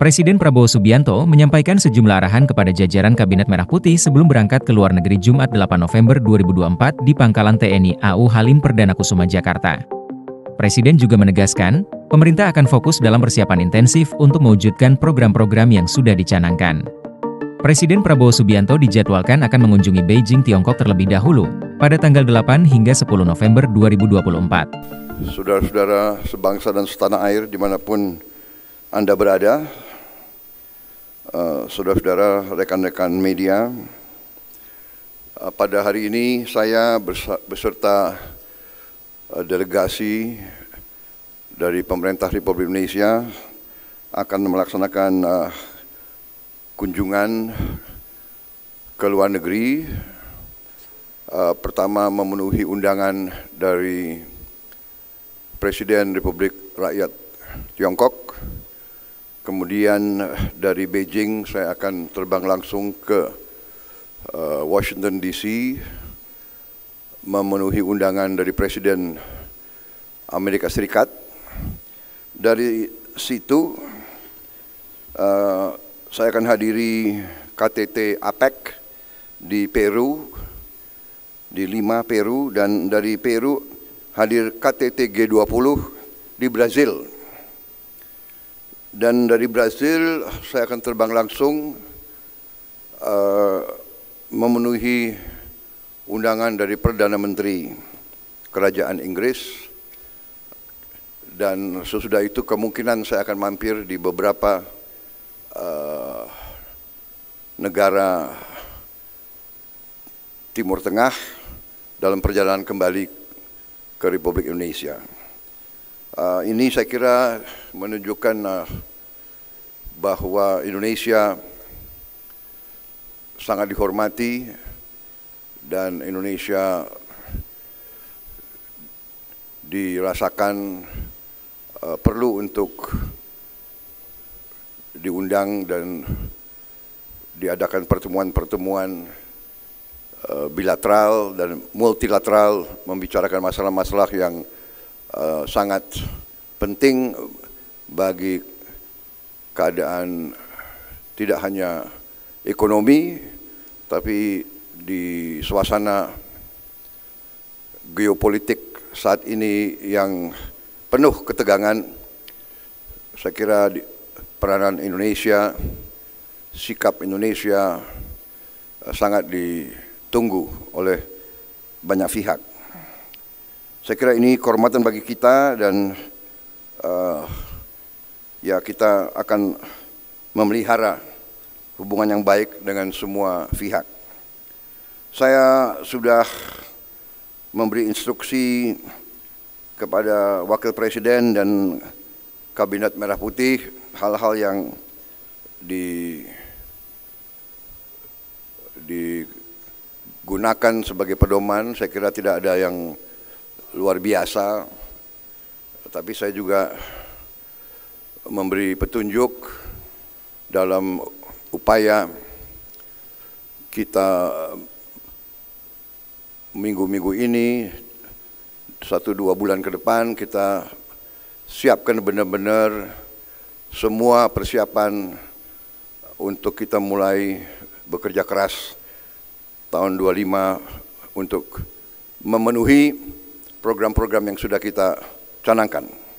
Presiden Prabowo Subianto menyampaikan sejumlah arahan kepada jajaran Kabinet Merah Putih sebelum berangkat ke luar negeri Jumat 8 November 2024 di pangkalan TNI AU Halim Perdana Kusuma, Jakarta. Presiden juga menegaskan, pemerintah akan fokus dalam persiapan intensif untuk mewujudkan program-program yang sudah dicanangkan. Presiden Prabowo Subianto dijadwalkan akan mengunjungi Beijing, Tiongkok terlebih dahulu, pada tanggal 8 hingga 10 November 2024. Saudara-saudara sebangsa dan setanah air dimanapun Anda berada, Eh, saudara-saudara, rekan-rekan media. Uh, pada hari ini saya beserta uh, delegasi dari pemerintah Republik Indonesia akan melaksanakan uh, kunjungan ke luar negeri. Uh, pertama memenuhi undangan dari Presiden Republik Rakyat Tiongkok Kemudian eh, dari Beijing saya akan terbang langsung ke uh, Washington DC memenuhi undangan dari Presiden Amerika Serikat. Dari situ uh, saya akan hadiri KTT APEC di Peru di Lima Peru dan dari Peru hadir KTT G20 di Brazil dan dari Brasil saya akan terbang langsung uh, memenuhi undangan dari Perdana Menteri Kerajaan Inggris dan sesudah itu kemungkinan saya akan mampir di beberapa uh, negara Timur Tengah dalam perjalanan kembali ke Republik Indonesia. Uh, ini saya kira menunjukkan uh, bahwa Indonesia sangat dihormati dan Indonesia dirasakan uh, perlu untuk diundang dan diadakan pertemuan-pertemuan uh, bilateral dan multilateral membicarakan masalah-masalah yang Eh, sangat penting bagi keadaan tidak hanya ekonomi tapi di suasana geopolitik saat ini yang penuh ketegangan saya kira peranan Indonesia sikap Indonesia eh, sangat ditunggu oleh banyak pihak saya kira ini kehormatan bagi kita dan uh, ya kita akan memelihara hubungan yang baik dengan semua pihak. Saya sudah memberi instruksi kepada Wakil Presiden dan Kabinet Merah Putih hal-hal yang di digunakan sebagai pedoman saya kira tidak ada yang luar biasa tapi saya juga memberi petunjuk dalam upaya kita minggu-minggu ini satu dua bulan ke depan kita siapkan benar-benar semua persiapan untuk kita mulai bekerja keras tahun 25 untuk memenuhi program-program yang sudah kita canangkan.